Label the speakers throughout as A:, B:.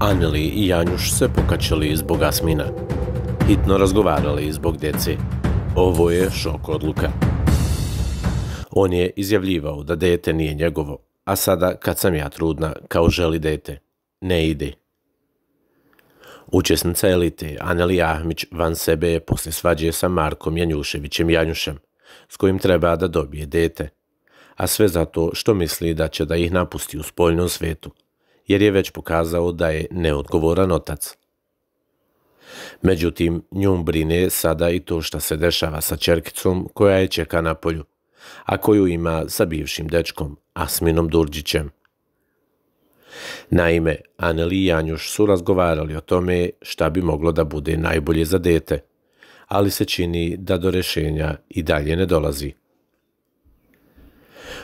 A: Anjeli i Janjuš se pokačili zbog Asmina. Hitno razgovarali zbog djeci. Ovo je šok odluka. On je izjavljivao da dete nije njegovo, a sada kad sam ja trudna, kao želi dete, ne ide. Učesnica elite Aneli Ahmić van sebe je poslije svađe sa Markom Janjuševićem Janjušem, s kojim treba da dobije dete, a sve zato što misli da će da ih napusti u spoljnom svetu, jer je već pokazao da je neodgovoran otac. Međutim, njom brine sada i to što se dešava sa čerkicom koja je čeka na polju, a koju ima sa bivšim dečkom, Asminom Durđićem. Naime, Aneli i Janjuš su razgovarali o tome šta bi moglo da bude najbolje za dete, ali se čini da do rešenja i dalje ne dolazi.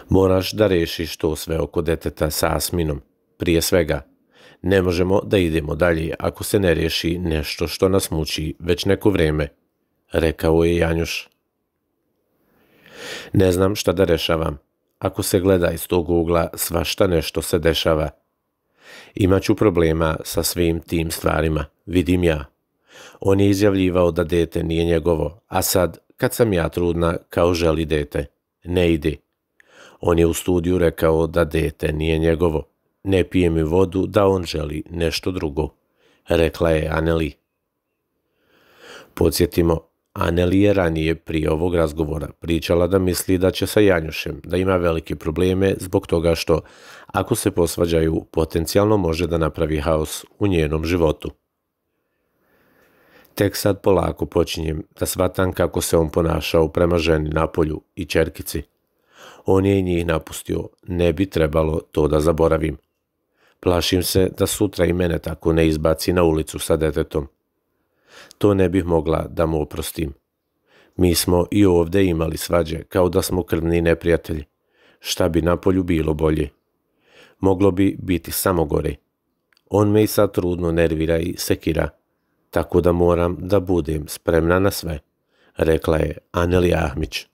A: Moraš da rešiš to sve oko deteta sa Asminom, prije svega. Ne možemo da idemo dalje ako se ne riješi nešto što nas muči već neko vrijeme, rekao je Janjuš. Ne znam šta da rešavam. Ako se gleda iz tog ugla, svašta nešto se dešava. Imaću problema sa svim tim stvarima, vidim ja. On je izjavljivao da dete nije njegovo, a sad, kad sam ja trudna, kao želi dete, ne ide. On je u studiju rekao da dete nije njegovo ne pije mi vodu da on želi nešto drugo, rekla je Aneli. Podsjetimo, Aneli je ranije prije ovog razgovora pričala da misli da će sa Janjušem da ima velike probleme zbog toga što, ako se posvađaju, potencijalno može da napravi haos u njenom životu. Tek sad polako počinjem da shvatam kako se on ponašao prema ženi na polju i čerkici. On je njih napustio, ne bi trebalo to da zaboravim. Plašim se da sutra i mene tako ne izbaci na ulicu sa detetom. To ne bih mogla da mu oprostim. Mi smo i ovdje imali svađe kao da smo krvni neprijatelji. Šta bi na polju bilo bolje? Moglo bi biti samo gore. On me i sad trudno nervira i sekira, tako da moram da budem spremna na sve, rekla je Anelija Ahmić.